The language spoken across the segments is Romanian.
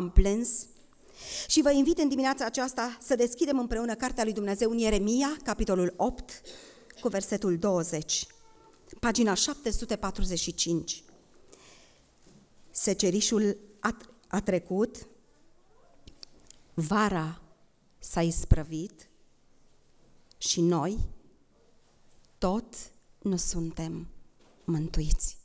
am plâns. Și vă invit în dimineața aceasta să deschidem împreună Cartea lui Dumnezeu în Ieremia, capitolul 8, cu versetul 20, pagina 745. Secerișul a, a trecut, vara s-a isprăvit și noi tot nu suntem mântuiți.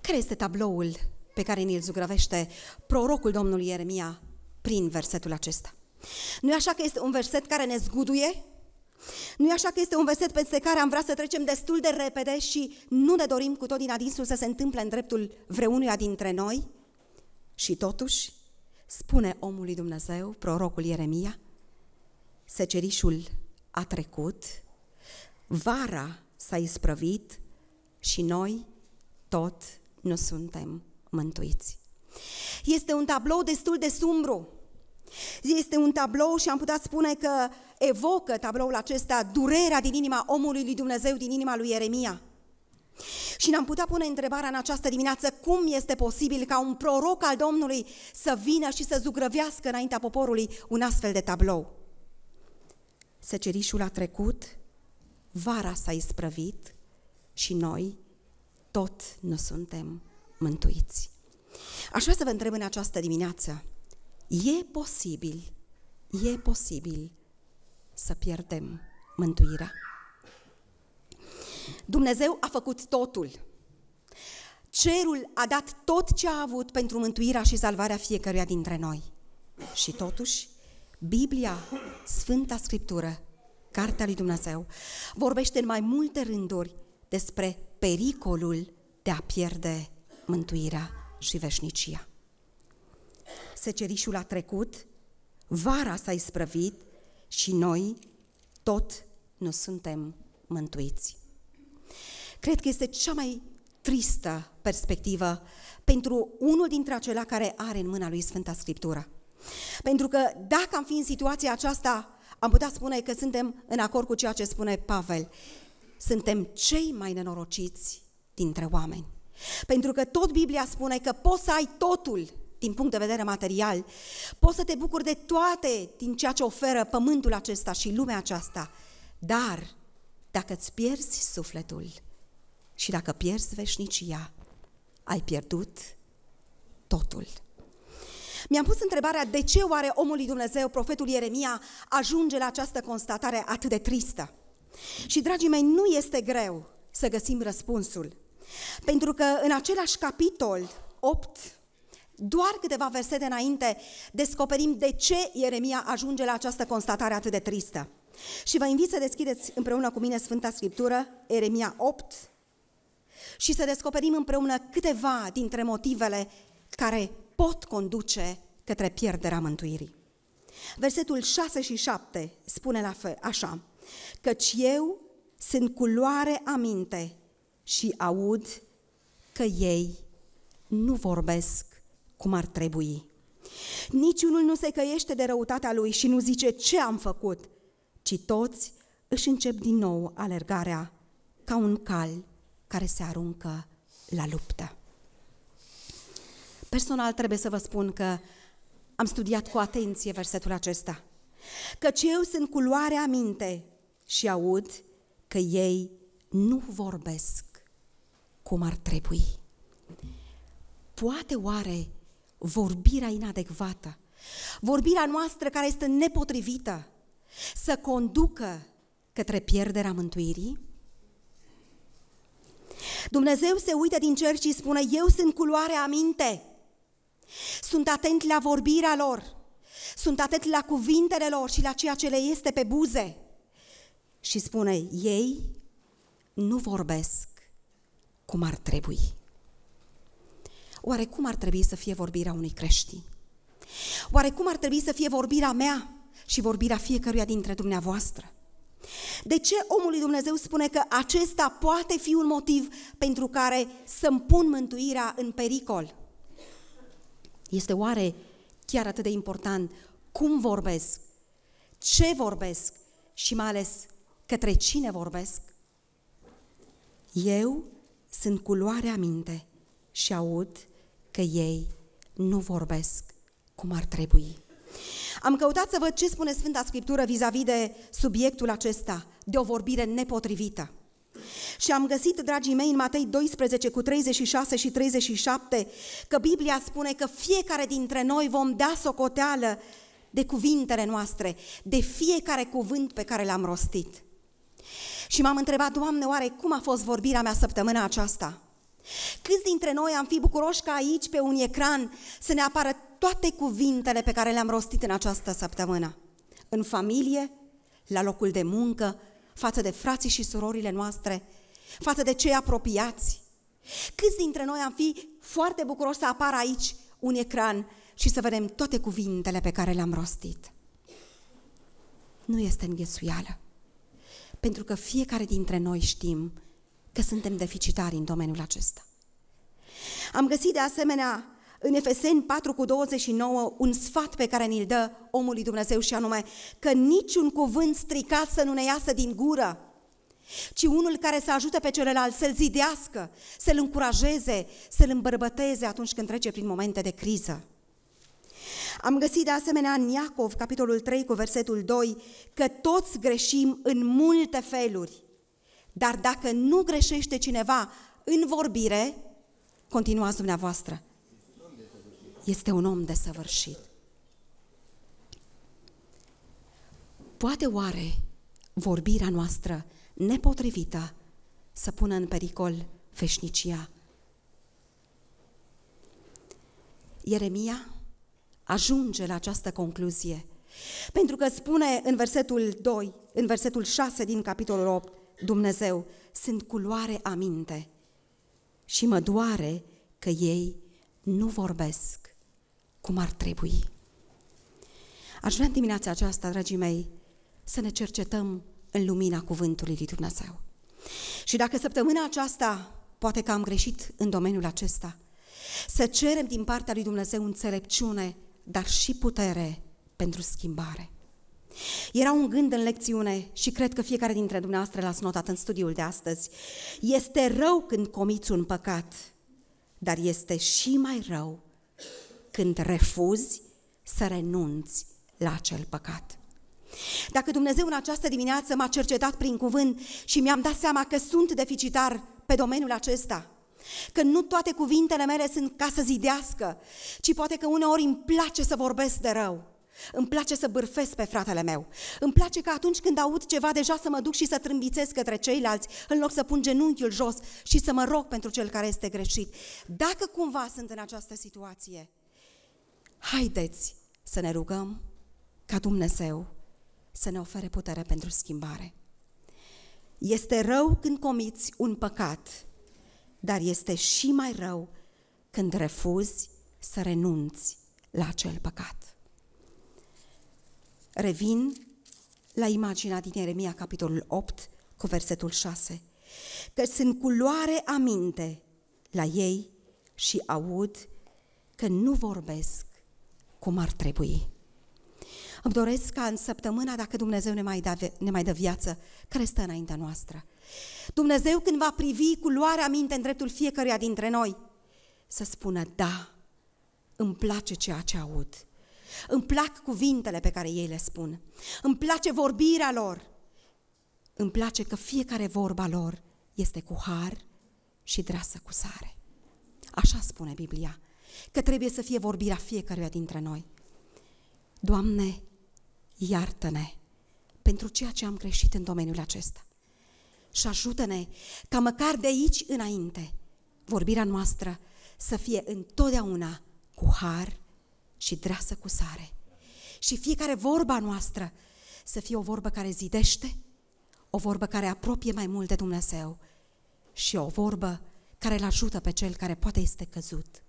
Care este tabloul pe care ni-l zugrăvește prorocul Domnului Ieremia prin versetul acesta. nu e așa că este un verset care ne zguduie? nu e așa că este un verset peste care am vrea să trecem destul de repede și nu ne dorim cu tot din adinsul să se întâmple în dreptul vreunuia dintre noi? Și totuși, spune omului Dumnezeu, prorocul Ieremia, secerișul a trecut, vara s-a isprăvit și noi tot nu suntem mântuiți. Este un tablou destul de sumbru. Este un tablou și am putea spune că evocă tabloul acesta durerea din inima omului lui Dumnezeu, din inima lui Ieremia. Și ne-am putea pune întrebarea în această dimineață cum este posibil ca un proroc al Domnului să vină și să zugrăvească înaintea poporului un astfel de tablou. Secerișul a trecut, vara s-a isprăvit și noi tot nu suntem mântuiți. Aș vrea să vă întreb în această dimineață, e posibil, e posibil să pierdem mântuirea? Dumnezeu a făcut totul. Cerul a dat tot ce a avut pentru mântuirea și salvarea fiecăruia dintre noi. Și totuși, Biblia, Sfânta Scriptură, Cartea lui Dumnezeu, vorbește în mai multe rânduri despre pericolul de a pierde mântuirea și veșnicia. Secerișul a trecut, vara s-a isprăvit și noi tot nu suntem mântuiți. Cred că este cea mai tristă perspectivă pentru unul dintre acela care are în mâna lui Sfânta Scriptură. Pentru că dacă am fi în situația aceasta, am putea spune că suntem în acord cu ceea ce spune Pavel. Suntem cei mai nenorociți dintre oameni. Pentru că tot Biblia spune că poți să ai totul din punct de vedere material, poți să te bucuri de toate din ceea ce oferă pământul acesta și lumea aceasta, dar dacă îți pierzi sufletul și dacă pierzi veșnicia, ai pierdut totul. Mi-am pus întrebarea de ce oare omul lui Dumnezeu, profetul Ieremia, ajunge la această constatare atât de tristă. Și, dragii mei, nu este greu să găsim răspunsul. Pentru că în același capitol 8, doar câteva versete înainte, descoperim de ce Ieremia ajunge la această constatare atât de tristă. Și vă invit să deschideți împreună cu mine Sfânta Scriptură, Ieremia 8, și să descoperim împreună câteva dintre motivele care pot conduce către pierderea mântuirii. Versetul 6 și 7 spune la fel, așa, căci eu sunt luare aminte și aud că ei nu vorbesc cum ar trebui. Niciunul nu se căiește de răutatea lui și nu zice ce am făcut, ci toți își încep din nou alergarea ca un cal care se aruncă la luptă. Personal trebuie să vă spun că am studiat cu atenție versetul acesta. Căci eu sunt culoarea minte și aud că ei nu vorbesc cum ar trebui. Poate oare vorbirea inadecvată, vorbirea noastră care este nepotrivită, să conducă către pierderea mântuirii? Dumnezeu se uită din cer și spune, eu sunt culoare aminte, sunt atent la vorbirea lor, sunt atent la cuvintele lor și la ceea ce le este pe buze. Și spune, ei nu vorbesc, cum ar trebui. Oare cum ar trebui să fie vorbirea unui creștin? Oare cum ar trebui să fie vorbirea mea și vorbirea fiecăruia dintre dumneavoastră? De ce omul Dumnezeu spune că acesta poate fi un motiv pentru care să-mi pun mântuirea în pericol? Este oare chiar atât de important cum vorbesc, ce vorbesc și mai ales către cine vorbesc? Eu sunt cu luare aminte și aud că ei nu vorbesc cum ar trebui. Am căutat să văd ce spune Sfânta Scriptură vis-a-vis de subiectul acesta, de o vorbire nepotrivită. Și am găsit, dragii mei, în Matei 12 cu 36 și 37, că Biblia spune că fiecare dintre noi vom da socoteală de cuvintele noastre, de fiecare cuvânt pe care l-am rostit. Și m-am întrebat, Doamne, oare cum a fost vorbirea mea săptămâna aceasta? Câți dintre noi am fi bucuroși ca aici, pe un ecran, să ne apară toate cuvintele pe care le-am rostit în această săptămână? În familie, la locul de muncă, față de frații și surorile noastre, față de cei apropiați. Câți dintre noi am fi foarte bucuroși să apară aici un ecran și să vedem toate cuvintele pe care le-am rostit? Nu este înghesuială pentru că fiecare dintre noi știm că suntem deficitari în domeniul acesta. Am găsit de asemenea în Efeseni 4 cu 29 un sfat pe care ni-l dă omul Dumnezeu și anume că niciun cuvânt stricat să nu ne iasă din gură, ci unul care să ajute pe celălalt, să-l zidească, să-l încurajeze, să-l îmbărbăteze atunci când trece prin momente de criză. Am găsit de asemenea în Iacov, capitolul 3, cu versetul 2, că toți greșim în multe feluri. Dar dacă nu greșește cineva în vorbire, continuați dumneavoastră. Este un om de săvârșit. Poate oare vorbirea noastră nepotrivită să pună în pericol veșnicia? Ieremia ajunge la această concluzie. Pentru că spune în versetul 2, în versetul 6 din capitolul 8, Dumnezeu, sunt culoare aminte și mă doare că ei nu vorbesc cum ar trebui. Aș vrea în dimineața aceasta, dragii mei, să ne cercetăm în lumina cuvântului lui Dumnezeu. Și dacă săptămâna aceasta poate că am greșit în domeniul acesta, să cerem din partea lui Dumnezeu înțelepciune dar și putere pentru schimbare. Era un gând în lecțiune și cred că fiecare dintre dumneavoastră l-ați notat în studiul de astăzi. Este rău când comiți un păcat, dar este și mai rău când refuzi să renunți la acel păcat. Dacă Dumnezeu în această dimineață m-a cercetat prin cuvânt și mi-am dat seama că sunt deficitar pe domeniul acesta – Că nu toate cuvintele mele sunt ca să zidească, ci poate că uneori îmi place să vorbesc de rău. Îmi place să bârfesc pe fratele meu. Îmi place că atunci când aud ceva deja să mă duc și să trâmbițesc către ceilalți, în loc să pun genunchiul jos și să mă rog pentru cel care este greșit. Dacă cumva sunt în această situație, haideți să ne rugăm ca Dumnezeu să ne ofere putere pentru schimbare. Este rău când comiți un păcat dar este și mai rău când refuzi să renunți la acel păcat. Revin la imaginea din Ieremia, capitolul 8, cu versetul 6. Că sunt culoare aminte la ei și aud că nu vorbesc cum ar trebui. Îmi doresc ca în săptămâna, dacă Dumnezeu ne mai dă, ne mai dă viață, care stă înaintea noastră, Dumnezeu când va privi cu luarea minte în dreptul fiecăruia dintre noi, să spună, da, îmi place ceea ce aud, îmi plac cuvintele pe care ei le spun, îmi place vorbirea lor, îmi place că fiecare vorba lor este cu har și drasă cu sare. Așa spune Biblia, că trebuie să fie vorbirea fiecăruia dintre noi. Doamne, iartă-ne pentru ceea ce am greșit în domeniul acesta și ajută-ne ca măcar de aici înainte vorbirea noastră să fie întotdeauna cu har și dreasă cu sare. Și fiecare vorba noastră să fie o vorbă care zidește, o vorbă care apropie mai mult de Dumnezeu și o vorbă care îl ajută pe cel care poate este căzut.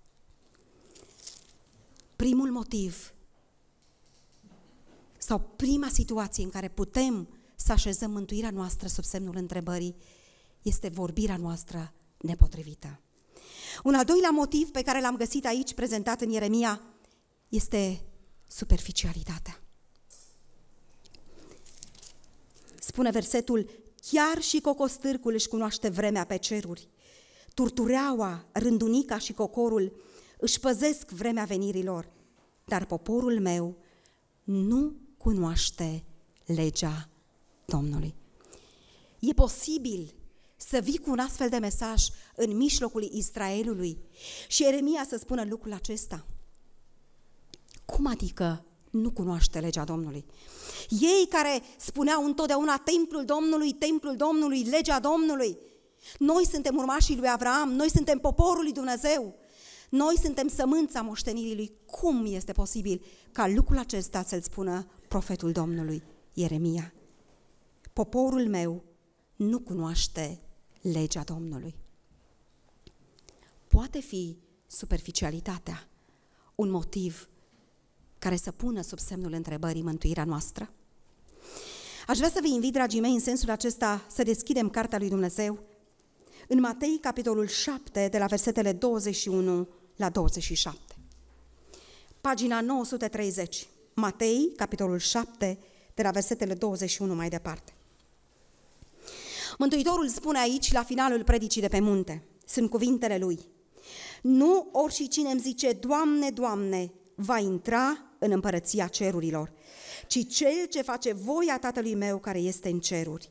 Primul motiv sau prima situație în care putem să așezăm mântuirea noastră sub semnul întrebării este vorbirea noastră nepotrivită. Un al doilea motiv pe care l-am găsit aici, prezentat în Ieremia, este superficialitatea. Spune versetul, chiar și cocostârcul își cunoaște vremea pe ceruri. Turtureaua, rândunica și cocorul își păzesc vremea venirilor, dar poporul meu nu cunoaște legea Domnului. E posibil să vii cu un astfel de mesaj în mijlocul Israelului și Eremia să spună lucrul acesta. Cum adică nu cunoaște legea Domnului? Ei care spuneau întotdeauna templul Domnului, templul Domnului, legea Domnului. Noi suntem urmașii lui Avram, noi suntem poporul lui Dumnezeu. Noi suntem sămânța moștenirii lui. Cum este posibil ca lucrul acesta să-l spună profetul Domnului Ieremia? poporul meu nu cunoaște legea Domnului. Poate fi superficialitatea un motiv care să pună sub semnul întrebării mântuirea noastră? Aș vrea să vă invit, dragii mei, în sensul acesta să deschidem Cartea lui Dumnezeu în Matei, capitolul 7, de la versetele 21 la 27. Pagina 930, Matei, capitolul 7, de la versetele 21 mai departe. Mântuitorul spune aici, la finalul predicii de pe munte, sunt cuvintele lui, nu orice cine îmi zice, Doamne, Doamne, va intra în împărăția cerurilor, ci cel ce face voia Tatălui meu care este în ceruri.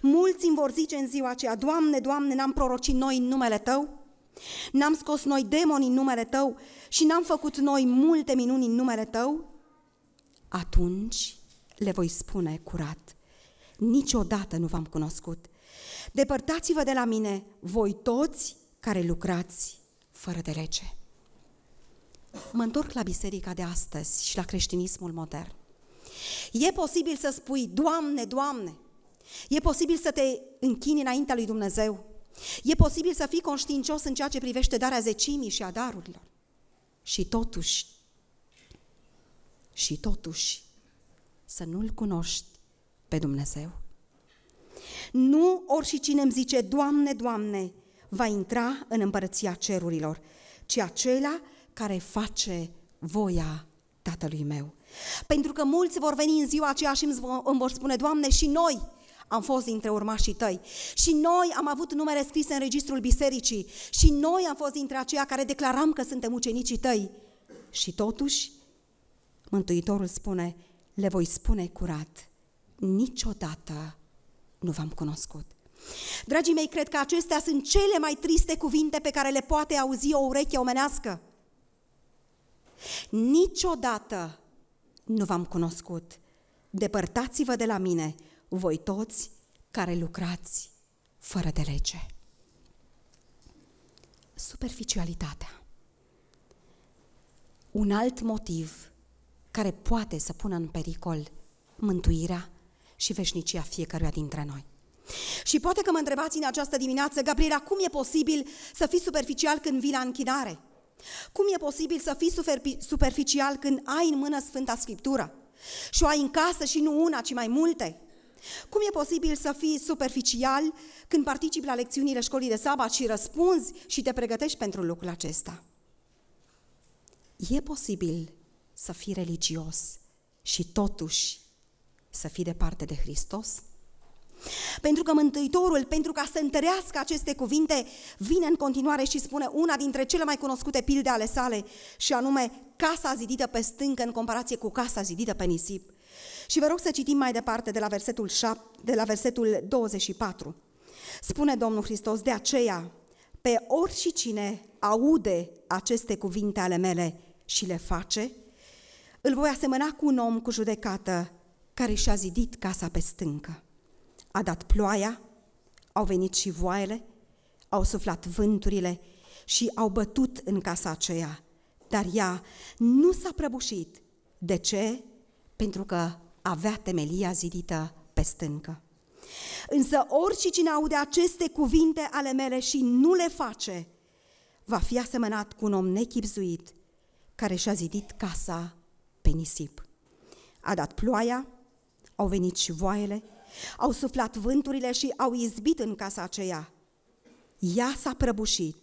Mulți îmi vor zice în ziua aceea, Doamne, Doamne, n-am prorocit noi în numele Tău? N-am scos noi demoni în numele Tău și n-am făcut noi multe minuni în numele Tău? Atunci le voi spune curat, niciodată nu v-am cunoscut. Depărtați-vă de la mine, voi toți care lucrați fără de lege. Mă întorc la biserica de astăzi și la creștinismul modern. E posibil să spui, Doamne, Doamne, e posibil să te închini înaintea lui Dumnezeu, e posibil să fii conștiincios în ceea ce privește darea zecimii și a darurilor. Și totuși, și totuși, să nu-L cunoști pe Dumnezeu. Nu cine îmi zice, Doamne, Doamne, va intra în împărăția cerurilor, ci acela care face voia Tatălui meu. Pentru că mulți vor veni în ziua aceea și îmi vor spune, Doamne, și noi am fost dintre urmașii tăi. Și noi am avut numere scrise în registrul bisericii. Și noi am fost dintre aceia care declaram că suntem ucenicii tăi. Și totuși, Mântuitorul spune, le voi spune curat, niciodată nu v-am cunoscut. Dragii mei, cred că acestea sunt cele mai triste cuvinte pe care le poate auzi o ureche omenească. Niciodată nu v-am cunoscut. Depărtați-vă de la mine, voi toți care lucrați fără de lege. Superficialitatea. Un alt motiv care poate să pună în pericol mântuirea și veșnicia fiecăruia dintre noi. Și poate că mă întrebați în această dimineață, Gabriela, cum e posibil să fii superficial când vii la închinare? Cum e posibil să fii superficial când ai în mână Sfânta Scriptură? Și o ai în casă și nu una, ci mai multe? Cum e posibil să fii superficial când participi la lecțiunile școlii de sabat și răspunzi și te pregătești pentru lucrul acesta? E posibil să fii religios și totuși să fii departe de Hristos? Pentru că Mântuitorul, pentru ca să întărească aceste cuvinte, vine în continuare și spune una dintre cele mai cunoscute pilde ale sale, și anume casa zidită pe stâncă în comparație cu casa zidită pe nisip. Și vă rog să citim mai departe de la versetul, 7, de la versetul 24. Spune Domnul Hristos, de aceea, pe oricine aude aceste cuvinte ale mele și le face, îl voi asemăna cu un om cu judecată care și-a zidit casa pe stâncă. A dat ploaia, au venit și voaiele, au suflat vânturile și au bătut în casa aceea, dar ea nu s-a prăbușit. De ce? Pentru că avea temelia zidită pe stâncă. Însă oricine aude aceste cuvinte ale mele și nu le face, va fi asemănat cu un om nechipzuit care și-a zidit casa pe nisip. A dat ploaia, au venit și voaiele, au suflat vânturile și au izbit în casa aceea. Ea s-a prăbușit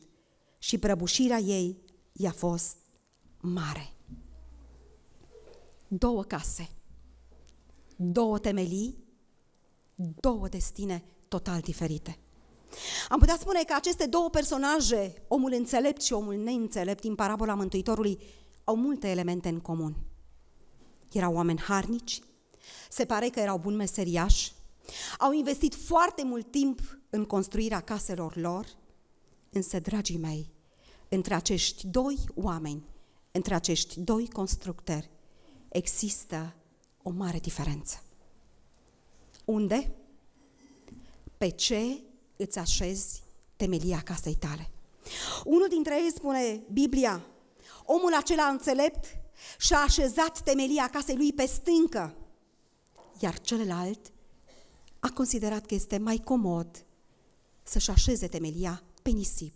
și prăbușirea ei i-a fost mare. Două case, două temelii, două destine total diferite. Am putea spune că aceste două personaje, omul înțelept și omul neînțelept din parabola Mântuitorului, au multe elemente în comun. Erau oameni harnici, se pare că erau buni meseriași, au investit foarte mult timp în construirea caselor lor, însă, dragii mei, între acești doi oameni, între acești doi constructori, există o mare diferență. Unde? Pe ce îți așezi temelia casei tale? Unul dintre ei spune Biblia, omul acela înțelept și-a așezat temelia casei lui pe stâncă, iar celălalt a considerat că este mai comod să-și așeze temelia pe nisip.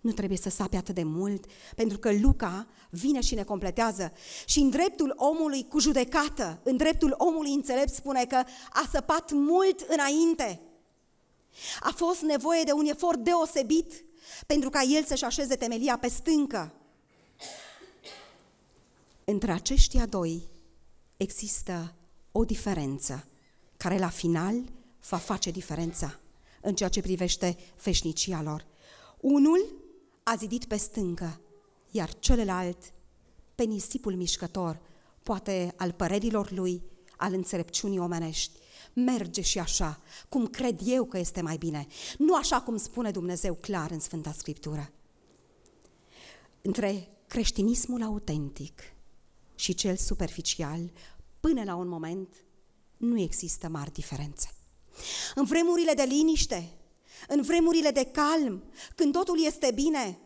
Nu trebuie să sape atât de mult, pentru că Luca vine și ne completează. Și în dreptul omului cu judecată, în dreptul omului înțelept spune că a săpat mult înainte. A fost nevoie de un efort deosebit pentru ca el să-și așeze temelia pe stâncă. Între aceștia doi există o diferență, care la final va face diferența în ceea ce privește feșnicia lor. Unul a zidit pe stâncă, iar celălalt pe nisipul mișcător, poate al părerilor lui, al înțelepciunii omenești. Merge și așa, cum cred eu că este mai bine, nu așa cum spune Dumnezeu clar în Sfânta Scriptură. Între creștinismul autentic și cel superficial până la un moment, nu există mari diferențe. În vremurile de liniște, în vremurile de calm, când totul este bine,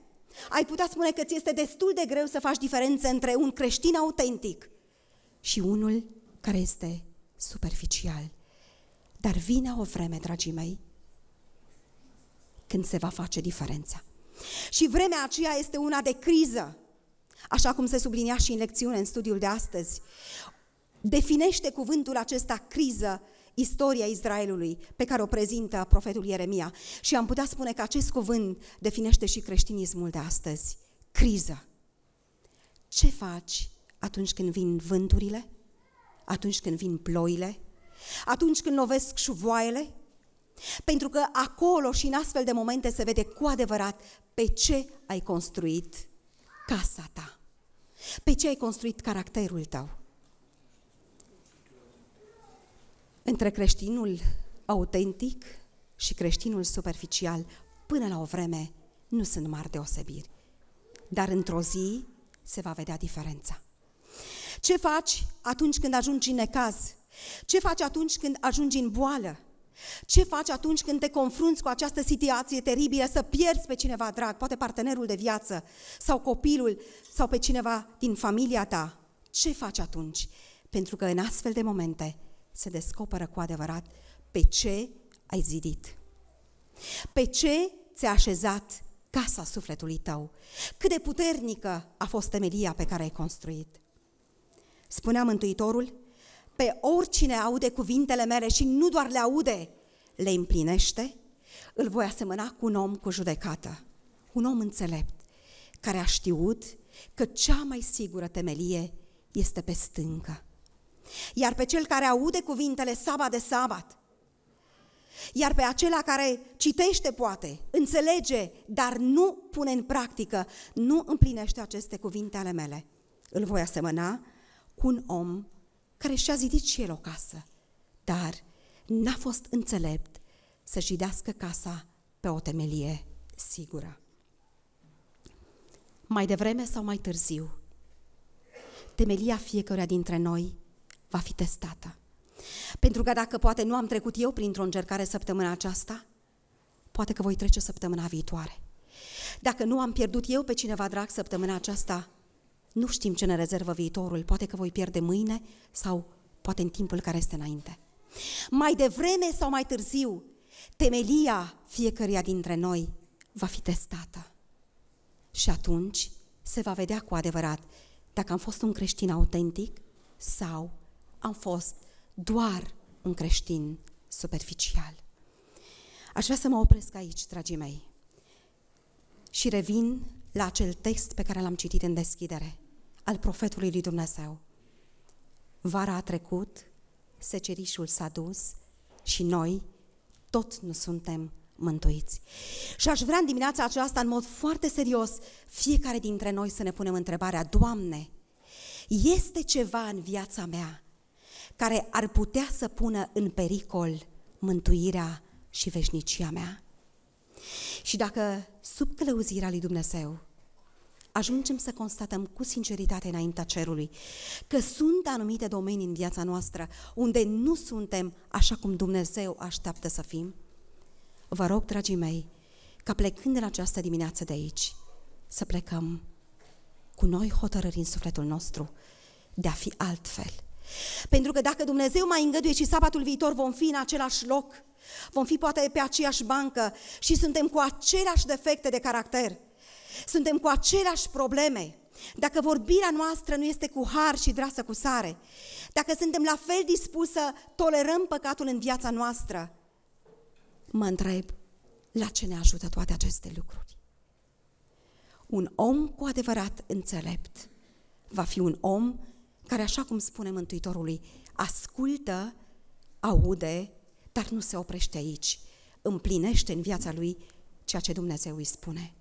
ai putea spune că ți este destul de greu să faci diferențe între un creștin autentic și unul care este superficial. Dar vine o vreme, dragii mei, când se va face diferența. Și vremea aceea este una de criză, așa cum se sublinia și în lecțiune, în studiul de astăzi definește cuvântul acesta criză istoria Israelului pe care o prezintă profetul Ieremia. Și am putea spune că acest cuvânt definește și creștinismul de astăzi. Criză. Ce faci atunci când vin vânturile? Atunci când vin ploile? Atunci când lovesc șuvoaiele? Pentru că acolo și în astfel de momente se vede cu adevărat pe ce ai construit casa ta, pe ce ai construit caracterul tău. între creștinul autentic și creștinul superficial, până la o vreme, nu sunt mari deosebiri. Dar într-o zi se va vedea diferența. Ce faci atunci când ajungi în necaz? Ce faci atunci când ajungi în boală? Ce faci atunci când te confrunți cu această situație teribilă, să pierzi pe cineva drag, poate partenerul de viață sau copilul sau pe cineva din familia ta? Ce faci atunci? Pentru că în astfel de momente se descoperă cu adevărat pe ce ai zidit. Pe ce ți-a așezat casa sufletului tău? Cât de puternică a fost temelia pe care ai construit? Spunea Mântuitorul, pe oricine aude cuvintele mele și nu doar le aude, le împlinește, îl voi asemăna cu un om cu judecată, un om înțelept, care a știut că cea mai sigură temelie este pe stâncă iar pe cel care aude cuvintele sabat de sabat, iar pe acela care citește poate, înțelege, dar nu pune în practică, nu împlinește aceste cuvinte ale mele. Îl voi asemăna cu un om care și-a zidit și el o casă, dar n-a fost înțelept să jidească casa pe o temelie sigură. Mai devreme sau mai târziu, temelia fiecăruia dintre noi va fi testată. Pentru că dacă poate nu am trecut eu printr-o încercare săptămâna aceasta, poate că voi trece săptămâna viitoare. Dacă nu am pierdut eu pe cineva drag săptămâna aceasta, nu știm ce ne rezervă viitorul, poate că voi pierde mâine sau poate în timpul care este înainte. Mai devreme sau mai târziu, temelia fiecăruia dintre noi va fi testată. Și atunci se va vedea cu adevărat dacă am fost un creștin autentic sau am fost doar un creștin superficial. Aș vrea să mă opresc aici, dragii mei, și revin la acel text pe care l-am citit în deschidere, al profetului lui Dumnezeu. Vara a trecut, secerișul s-a dus și noi tot nu suntem mântuiți. Și aș vrea în dimineața aceasta, în mod foarte serios, fiecare dintre noi să ne punem întrebarea, Doamne, este ceva în viața mea care ar putea să pună în pericol mântuirea și veșnicia mea. Și dacă sub călăuzirea lui Dumnezeu ajungem să constatăm cu sinceritate înaintea cerului că sunt anumite domenii în viața noastră unde nu suntem așa cum Dumnezeu așteaptă să fim, vă rog, dragii mei, ca plecând în această dimineață de aici, să plecăm cu noi hotărâri în sufletul nostru de a fi altfel – pentru că dacă Dumnezeu mai îngăduie și sabatul viitor vom fi în același loc, vom fi poate pe aceeași bancă și suntem cu aceleași defecte de caracter, suntem cu aceleași probleme, dacă vorbirea noastră nu este cu har și drasă cu sare, dacă suntem la fel dispuși să tolerăm păcatul în viața noastră, mă întreb, la ce ne ajută toate aceste lucruri? Un om cu adevărat înțelept va fi un om care, așa cum spune Mântuitorului, ascultă, aude, dar nu se oprește aici, împlinește în viața lui ceea ce Dumnezeu îi spune.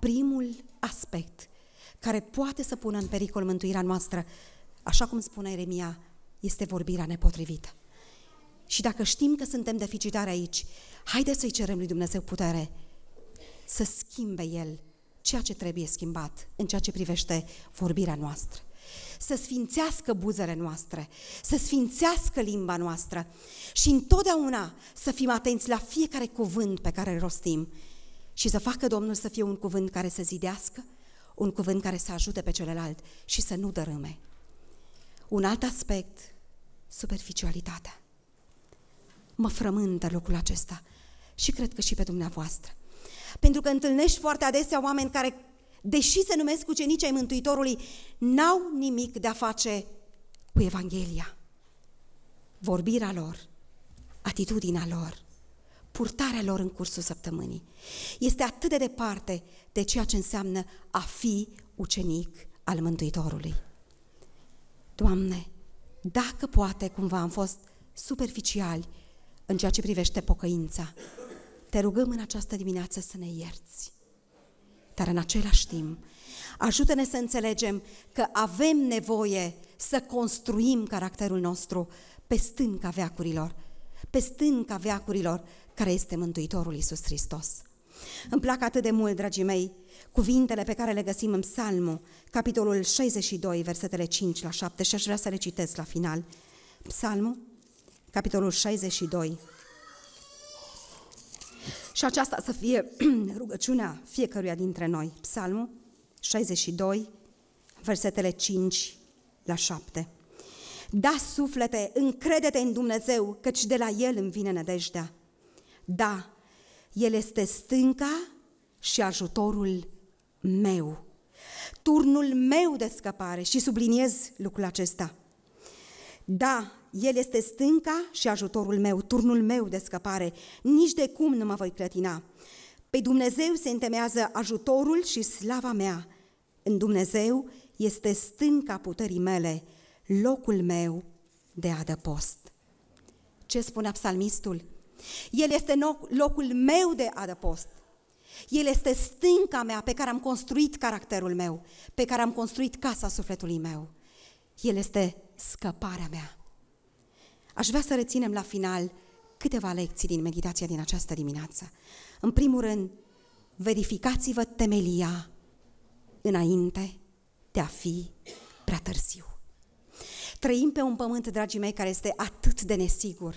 Primul aspect care poate să pună în pericol mântuirea noastră, așa cum spune Eremia, este vorbirea nepotrivită. Și dacă știm că suntem deficitari aici, haideți să-i cerem lui Dumnezeu putere să schimbe El ceea ce trebuie schimbat în ceea ce privește vorbirea noastră să sfințească buzele noastre, să sfințească limba noastră și întotdeauna să fim atenți la fiecare cuvânt pe care îl rostim și să facă Domnul să fie un cuvânt care să zidească, un cuvânt care să ajute pe celălalt și să nu dărâme. Un alt aspect, superficialitatea. Mă frământă locul acesta și cred că și pe dumneavoastră. Pentru că întâlnești foarte adesea oameni care deși se numesc ucenici ai Mântuitorului, n-au nimic de a face cu Evanghelia. Vorbirea lor, atitudinea lor, purtarea lor în cursul săptămânii este atât de departe de ceea ce înseamnă a fi ucenic al Mântuitorului. Doamne, dacă poate cumva am fost superficiali în ceea ce privește pocăința, te rugăm în această dimineață să ne ierți dar în același timp ajută-ne să înțelegem că avem nevoie să construim caracterul nostru pe stânca veacurilor, pe stânca veacurilor care este Mântuitorul Iisus Hristos. Îmi plac atât de mult, dragii mei, cuvintele pe care le găsim în Psalmul, capitolul 62, versetele 5 la 7 și aș vrea să le citesc la final. Psalmul, capitolul 62, și aceasta să fie rugăciunea fiecăruia dintre noi. Psalmul 62, versetele 5 la 7. Da, suflete, încredete în Dumnezeu, căci de la El îmi vine nădejdea. Da, El este stânca și ajutorul meu, turnul meu de scăpare și subliniez lucrul acesta. Da, el este stânca și ajutorul meu, turnul meu de scăpare. Nici de cum nu mă voi clătina. Pe Dumnezeu se întemează ajutorul și slava mea. În Dumnezeu este stânca puterii mele, locul meu de adăpost. Ce spune psalmistul? El este locul meu de adăpost. El este stânca mea pe care am construit caracterul meu, pe care am construit casa sufletului meu. El este scăparea mea. Aș vrea să reținem la final câteva lecții din meditația din această dimineață. În primul rând, verificați-vă temelia înainte de a fi prea târziu. Trăim pe un pământ, dragii mei, care este atât de nesigur.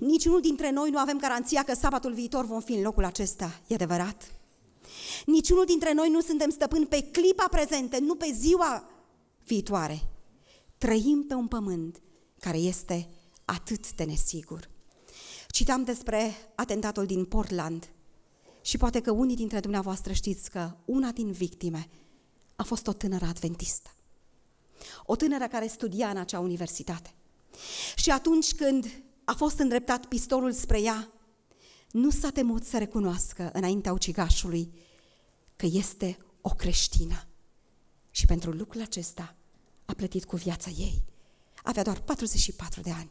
Niciunul dintre noi nu avem garanția că sabatul viitor vom fi în locul acesta, e adevărat? Niciunul dintre noi nu suntem stăpâni pe clipa prezentă, nu pe ziua viitoare. Trăim pe un pământ care este atât de nesigur. Citam despre atentatul din Portland și poate că unii dintre dumneavoastră știți că una din victime a fost o tânără adventistă. O tânără care studia în acea universitate. Și atunci când a fost îndreptat pistolul spre ea, nu s-a temut să recunoască înaintea ucigașului că este o creștină. Și pentru lucrul acesta a plătit cu viața ei. Avea doar 44 de ani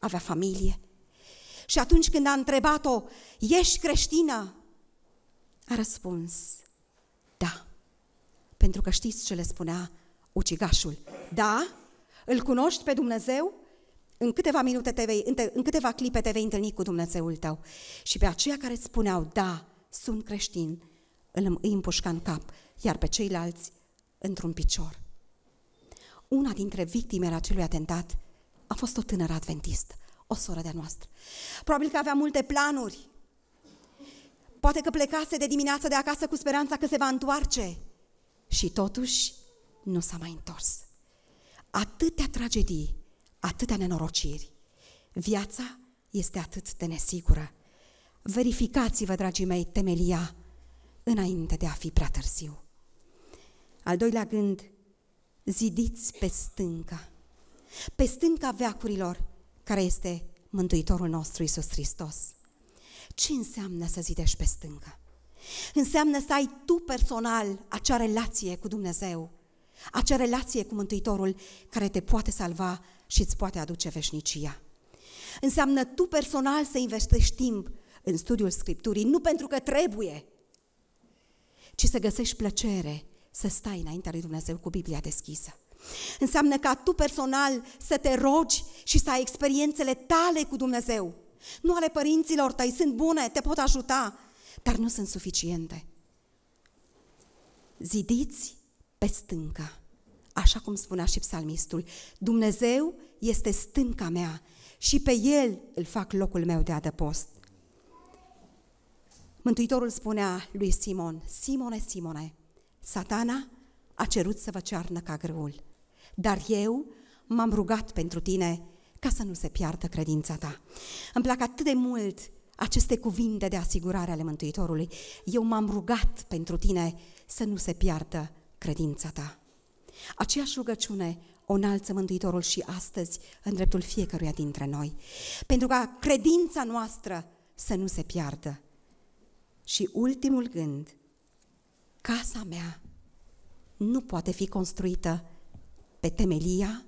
avea familie. Și atunci când a întrebat-o, ești creștină? A răspuns, da. Pentru că știți ce le spunea ucigașul. Da? Îl cunoști pe Dumnezeu? În câteva minute te vei, în câteva clipe te vei întâlni cu Dumnezeul tău. Și pe aceia care spuneau, da, sunt creștin, îl îi împușca în cap, iar pe ceilalți într-un picior. Una dintre victimele acelui atentat a fost o tânără adventistă, o soră de-a noastră. Probabil că avea multe planuri. Poate că plecase de dimineață de acasă cu speranța că se va întoarce. Și totuși nu s-a mai întors. Atâtea tragedii, atâtea nenorociri. Viața este atât de nesigură. Verificați-vă, dragii mei, temelia înainte de a fi prea târziu. Al doilea gând, zidiți pe stânca pe stânca veacurilor, care este Mântuitorul nostru Isus Hristos. Ce înseamnă să zidești pe stâncă? Înseamnă să ai tu personal acea relație cu Dumnezeu, acea relație cu Mântuitorul care te poate salva și îți poate aduce veșnicia. Înseamnă tu personal să investești timp în studiul Scripturii, nu pentru că trebuie, ci să găsești plăcere să stai înaintea lui Dumnezeu cu Biblia deschisă. Înseamnă ca tu personal să te rogi și să ai experiențele tale cu Dumnezeu. Nu ale părinților tăi, sunt bune, te pot ajuta, dar nu sunt suficiente. Zidiți pe stânca, așa cum spunea și psalmistul. Dumnezeu este stânca mea și pe El îl fac locul meu de adăpost. Mântuitorul spunea lui Simon, Simone, Simone, satana a cerut să vă cearnă ca grâul dar eu m-am rugat pentru tine ca să nu se piardă credința ta. Îmi plac atât de mult aceste cuvinte de asigurare ale Mântuitorului. Eu m-am rugat pentru tine să nu se piardă credința ta. Aceeași rugăciune o înalță Mântuitorul și astăzi în dreptul fiecăruia dintre noi, pentru ca credința noastră să nu se piardă. Și ultimul gând, casa mea nu poate fi construită pe temelia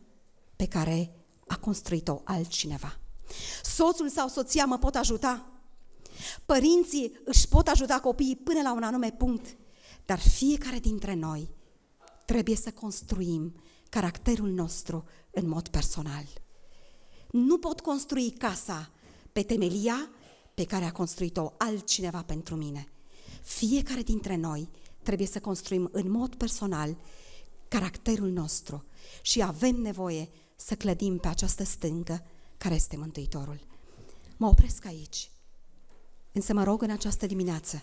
pe care a construit-o altcineva. Soțul sau soția mă pot ajuta, părinții își pot ajuta copiii până la un anume punct, dar fiecare dintre noi trebuie să construim caracterul nostru în mod personal. Nu pot construi casa pe temelia pe care a construit-o altcineva pentru mine. Fiecare dintre noi trebuie să construim în mod personal caracterul nostru și avem nevoie să clădim pe această stâncă care este Mântuitorul. Mă opresc aici, însă mă rog în această dimineață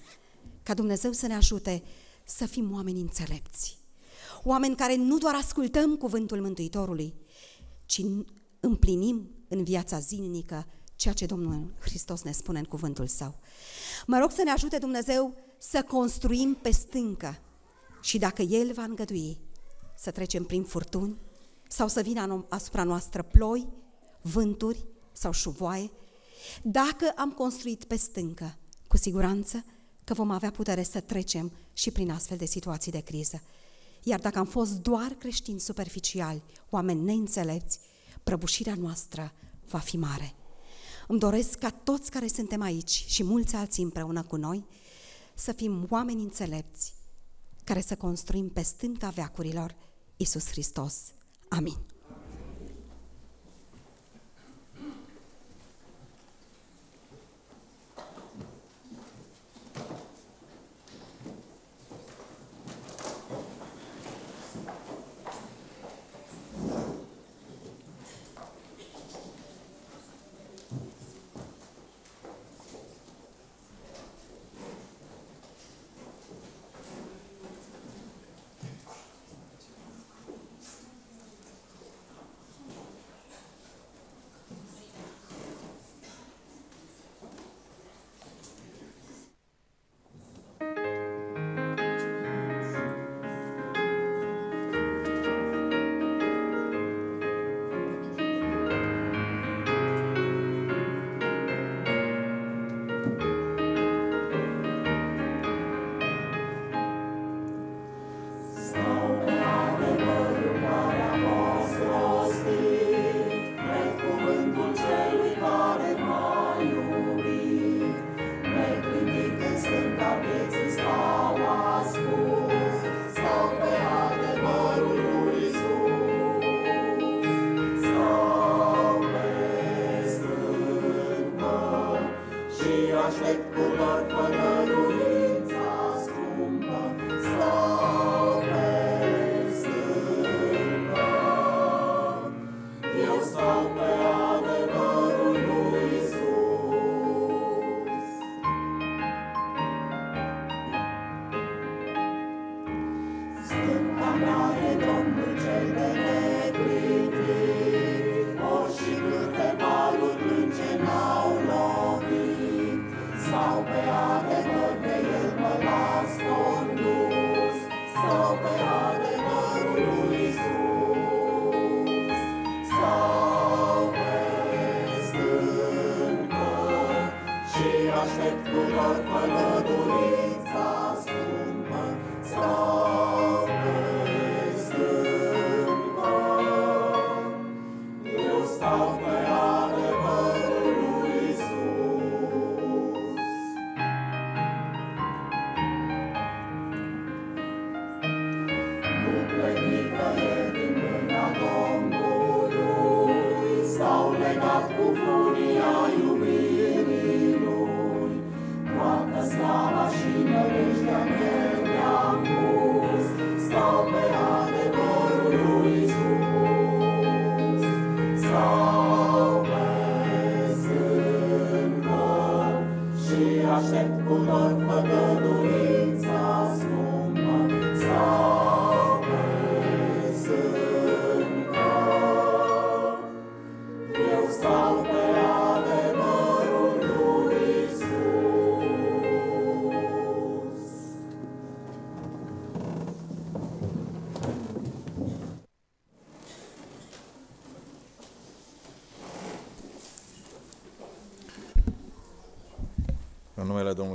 ca Dumnezeu să ne ajute să fim oameni înțelepți, oameni care nu doar ascultăm cuvântul Mântuitorului, ci împlinim în viața zilnică ceea ce Domnul Hristos ne spune în cuvântul Său. Mă rog să ne ajute Dumnezeu să construim pe stâncă și dacă El va îngădui, să trecem prin furtuni sau să vină asupra noastră ploi, vânturi sau șuvoaie, dacă am construit pe stâncă, cu siguranță că vom avea putere să trecem și prin astfel de situații de criză. Iar dacă am fost doar creștini superficiali, oameni neînțelepți, prăbușirea noastră va fi mare. Îmi doresc ca toți care suntem aici și mulți alții împreună cu noi să fim oameni înțelepți, care să construim pe stânca veacurilor Isus Hristos. Amin.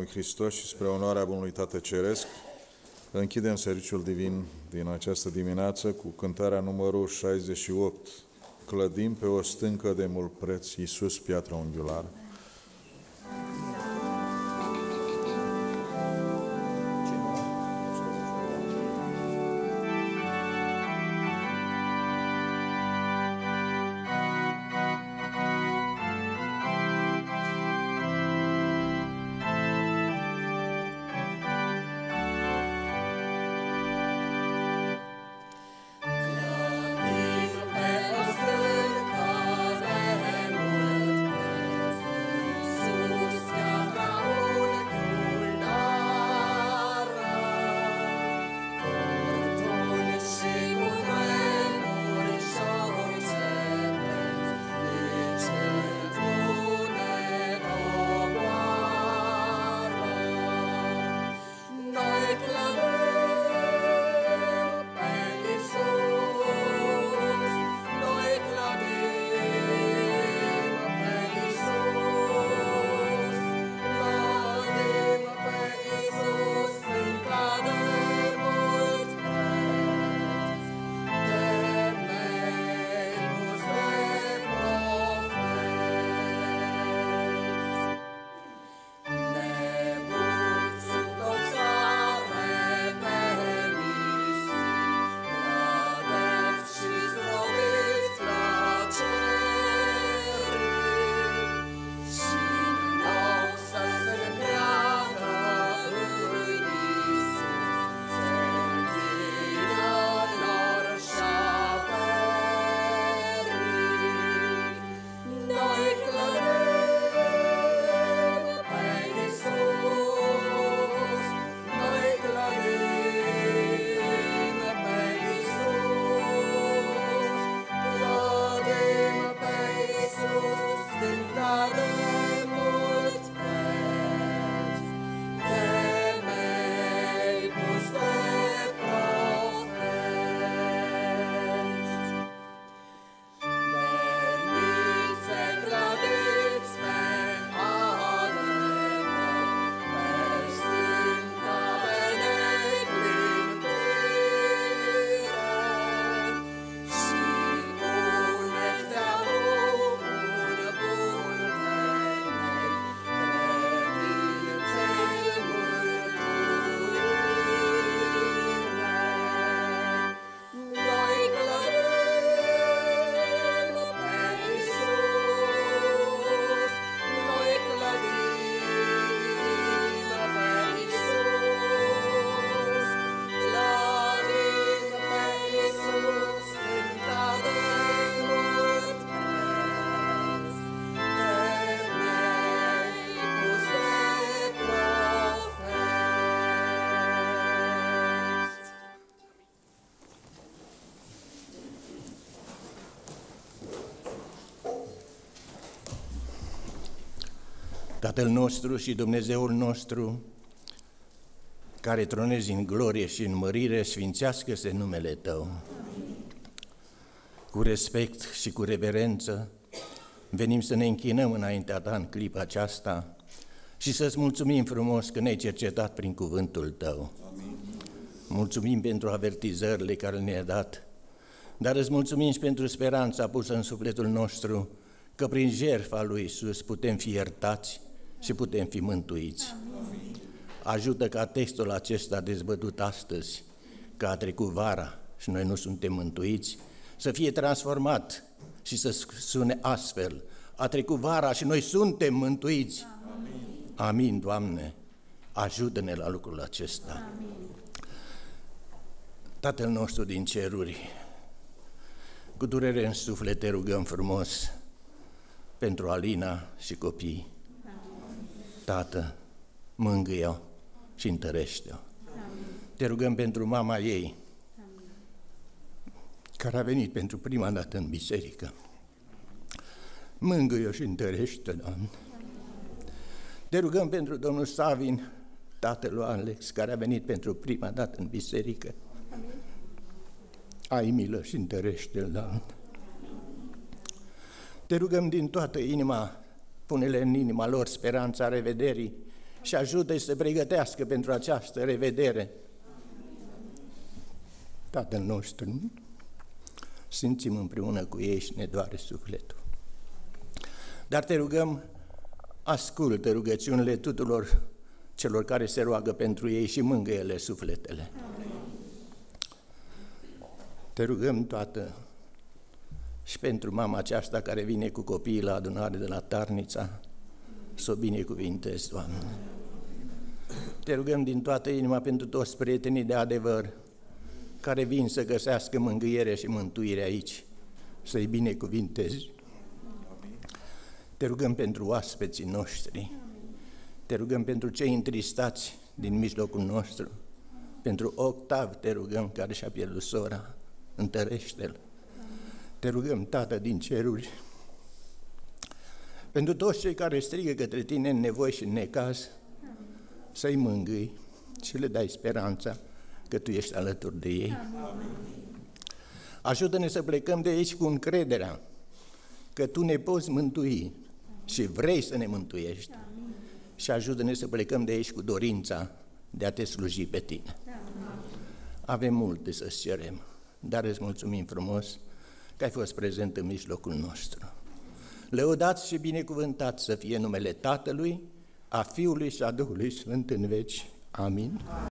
Domnului Hristos și spre onoarea Bunului Tată Ceresc, închidem serviciul divin din această dimineață cu cântarea numărul 68, Clădim pe o stâncă de mult preț, Iisus, piatra unghiulară. Tatăl nostru și Dumnezeul nostru, care tronezi în glorie și în mărire, sfințească-se numele Tău. Cu respect și cu reverență venim să ne închinăm înaintea Ta în clipa aceasta și să-ți mulțumim frumos că ne-ai cercetat prin cuvântul Tău. Amin. Mulțumim pentru avertizările care ne-ai dat, dar îți mulțumim și pentru speranța pusă în sufletul nostru că prin jertfa lui Isus putem fi iertați și putem fi mântuiți. Ajută ca textul acesta dezbătut astăzi, că a trecut vara și noi nu suntem mântuiți, să fie transformat și să sune astfel. A trecut vara și noi suntem mântuiți. Amin, Amin Doamne, ajută-ne la lucrul acesta. Amin. Tatăl nostru din ceruri, cu durere în suflet te rugăm frumos pentru Alina și copii Tată, mângâie-o și întărește-o. Te rugăm pentru mama ei, Amin. care a venit pentru prima dată în biserică. Mângâie-o și întărește, Doamne. Te rugăm pentru domnul Savin, tatăl lui Alex, care a venit pentru prima dată în biserică. Amin. Ai milă și întărește-l, Doamne. Te rugăm din toată inima Pune-le în inima lor speranța revederii și ajută-i să se pregătească pentru această revedere. Tatăl nostru, simțim împreună cu ei și ne doare sufletul. Dar te rugăm, ascultă rugăciunile tuturor celor care se roagă pentru ei și mângă ele sufletele. Amin. Te rugăm, toată și pentru mama aceasta care vine cu copiii la adunare de la Tarnița, să o binecuvintezi, Doamne. Te rugăm din toată inima pentru toți prietenii de adevăr, care vin să găsească mângâiere și mântuire aici, să-i binecuvintezi. Te rugăm pentru oaspeții noștri, te rugăm pentru cei întristați din mijlocul nostru, pentru Octav te rugăm care și-a pierdut sora, întărește-l te rugăm, Tată din ceruri, pentru toți cei care strigă către tine în nevoi și în necaz, să-i mângâi și le dai speranța că tu ești alături de ei. Ajută-ne să plecăm de aici cu încrederea că tu ne poți mântui și vrei să ne mântuiești. Și ajută-ne să plecăm de aici cu dorința de a te sluji pe tine. Avem multe să-ți cerem, dar îți mulțumim frumos că ai fost prezent în mijlocul nostru. Lăudați și binecuvântat să fie numele Tatălui, a Fiului și a Duhului Sfânt în veci. Amin. Amin.